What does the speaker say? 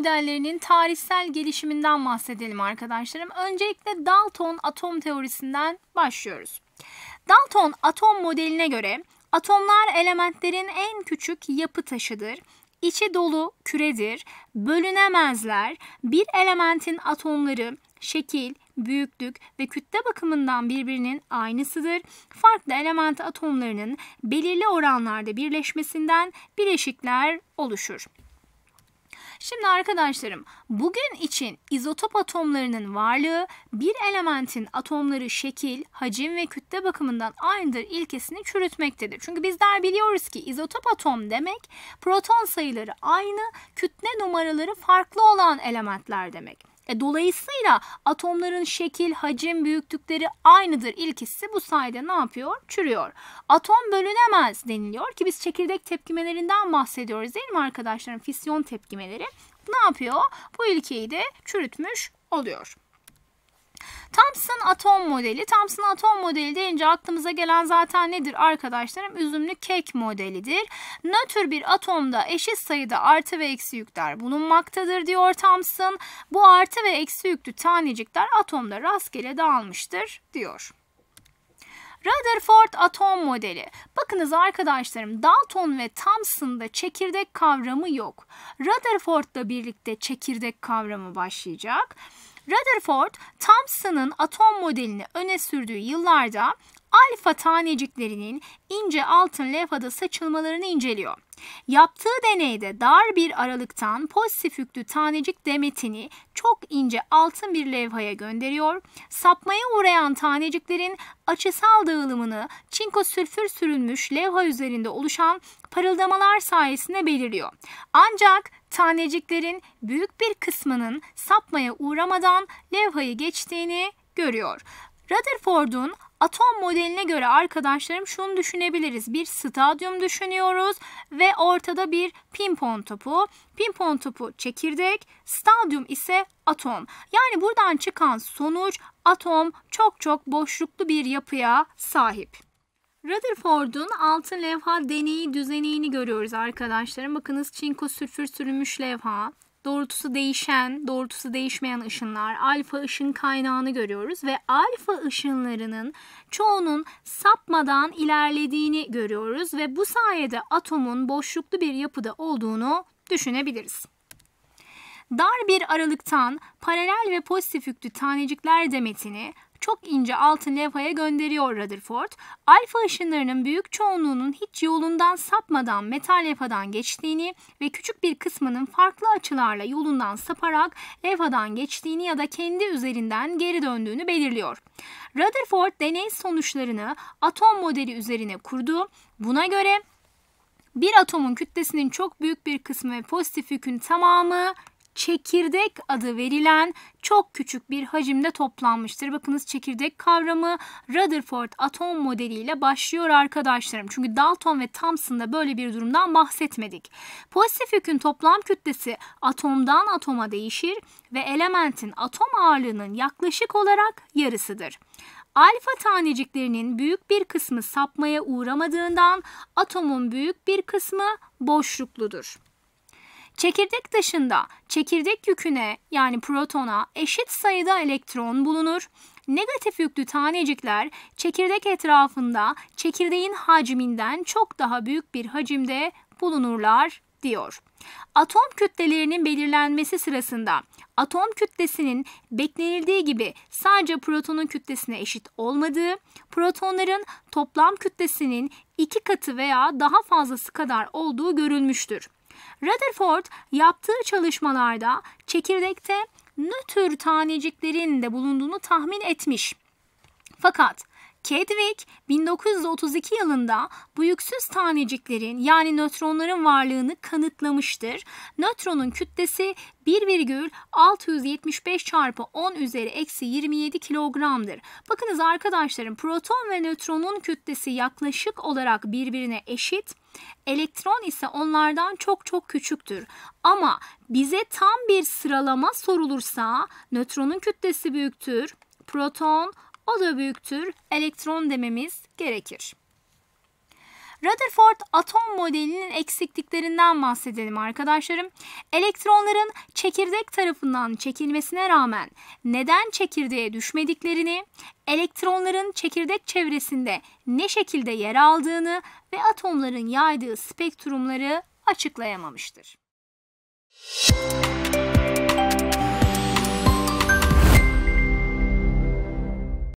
modellerinin tarihsel gelişiminden bahsedelim arkadaşlarım. Öncelikle Dalton atom teorisinden başlıyoruz. Dalton atom modeline göre atomlar elementlerin en küçük yapı taşıdır. İçi dolu küredir, bölünemezler. Bir elementin atomları şekil, büyüklük ve kütle bakımından birbirinin aynısıdır. Farklı element atomlarının belirli oranlarda birleşmesinden bileşikler oluşur. Şimdi arkadaşlarım bugün için izotop atomlarının varlığı bir elementin atomları şekil, hacim ve kütle bakımından aynıdır ilkesini çürütmektedir. Çünkü bizler biliyoruz ki izotop atom demek proton sayıları aynı, kütle numaraları farklı olan elementler demek. E, dolayısıyla atomların şekil, hacim, büyüklükleri aynıdır ilkisi bu sayede ne yapıyor? Çürüyor. Atom bölünemez deniliyor ki biz çekirdek tepkimelerinden bahsediyoruz değil mi arkadaşlarım? Fisyon tepkimeleri. Ne yapıyor? Bu ilkeyi de çürütmüş oluyor. Thompson atom modeli. Thompson atom modeli deyince aklımıza gelen zaten nedir arkadaşlarım? Üzümlü kek modelidir. Nötr bir atomda eşit sayıda artı ve eksi yükler bulunmaktadır diyor Thompson. Bu artı ve eksi yüklü tanecikler atomda rastgele dağılmıştır diyor. Rutherford atom modeli. Bakınız arkadaşlarım Dalton ve Thomson'da çekirdek kavramı yok. Rutherford'la birlikte çekirdek kavramı başlayacak. Rutherford, Thomson'ın atom modelini öne sürdüğü yıllarda alfa taneciklerinin ince altın levhada saçılmalarını inceliyor. Yaptığı deneyde dar bir aralıktan pozitif yüklü tanecik demetini çok ince altın bir levhaya gönderiyor. Sapmaya uğrayan taneciklerin açısal dağılımını çinko sülfür sürülmüş levha üzerinde oluşan parıldamalar sayesinde belirliyor. Ancak taneciklerin büyük bir kısmının sapmaya uğramadan levhayı geçtiğini görüyor. Rutherford'un Atom modeline göre arkadaşlarım şunu düşünebiliriz. Bir stadyum düşünüyoruz ve ortada bir pimpon topu. Pimpon topu çekirdek, stadyum ise atom. Yani buradan çıkan sonuç atom çok çok boşluklu bir yapıya sahip. Rutherford'un altın levha deneyi düzenini görüyoruz arkadaşlarım. Bakınız çinko sülfür sürülmüş levha doğrultusu değişen, doğrultusu değişmeyen ışınlar, alfa ışın kaynağını görüyoruz ve alfa ışınlarının çoğunun sapmadan ilerlediğini görüyoruz ve bu sayede atomun boşluklu bir yapıda olduğunu düşünebiliriz. Dar bir aralıktan paralel ve pozitif yüklü tanecikler demetini çok ince altın levhaya gönderiyor Rutherford. Alfa ışınlarının büyük çoğunluğunun hiç yolundan sapmadan metal levhadan geçtiğini ve küçük bir kısmının farklı açılarla yolundan saparak levhadan geçtiğini ya da kendi üzerinden geri döndüğünü belirliyor. Rutherford deney sonuçlarını atom modeli üzerine kurdu. Buna göre bir atomun kütlesinin çok büyük bir kısmı ve pozitif yükün tamamı çekirdek adı verilen çok küçük bir hacimde toplanmıştır. Bakınız çekirdek kavramı Rutherford atom modeliyle başlıyor arkadaşlarım. Çünkü Dalton ve Thomson'da böyle bir durumdan bahsetmedik. Pozitif yükün toplam kütlesi atomdan atoma değişir ve elementin atom ağırlığının yaklaşık olarak yarısıdır. Alfa taneciklerinin büyük bir kısmı sapmaya uğramadığından atomun büyük bir kısmı boşlukludur. Çekirdek dışında çekirdek yüküne yani protona eşit sayıda elektron bulunur. Negatif yüklü tanecikler çekirdek etrafında çekirdeğin hacminden çok daha büyük bir hacimde bulunurlar diyor. Atom kütlelerinin belirlenmesi sırasında atom kütlesinin beklenildiği gibi sadece protonun kütlesine eşit olmadığı, protonların toplam kütlesinin iki katı veya daha fazlası kadar olduğu görülmüştür. Rutherford yaptığı çalışmalarda çekirdekte nötr taneciklerin de bulunduğunu tahmin etmiş. Fakat Kedwick 1932 yılında bu yüksüz taneciklerin yani nötronların varlığını kanıtlamıştır. Nötronun kütlesi 1,675 çarpı 10 üzeri eksi 27 kilogramdır. Bakınız arkadaşlarım proton ve nötronun kütlesi yaklaşık olarak birbirine eşit. Elektron ise onlardan çok çok küçüktür. Ama bize tam bir sıralama sorulursa nötronun kütlesi büyüktür. Proton, o da büyüktür elektron dememiz gerekir. Rutherford atom modelinin eksikliklerinden bahsedelim arkadaşlarım. Elektronların çekirdek tarafından çekilmesine rağmen neden çekirdeğe düşmediklerini, elektronların çekirdek çevresinde ne şekilde yer aldığını ve atomların yaydığı spektrumları açıklayamamıştır. Müzik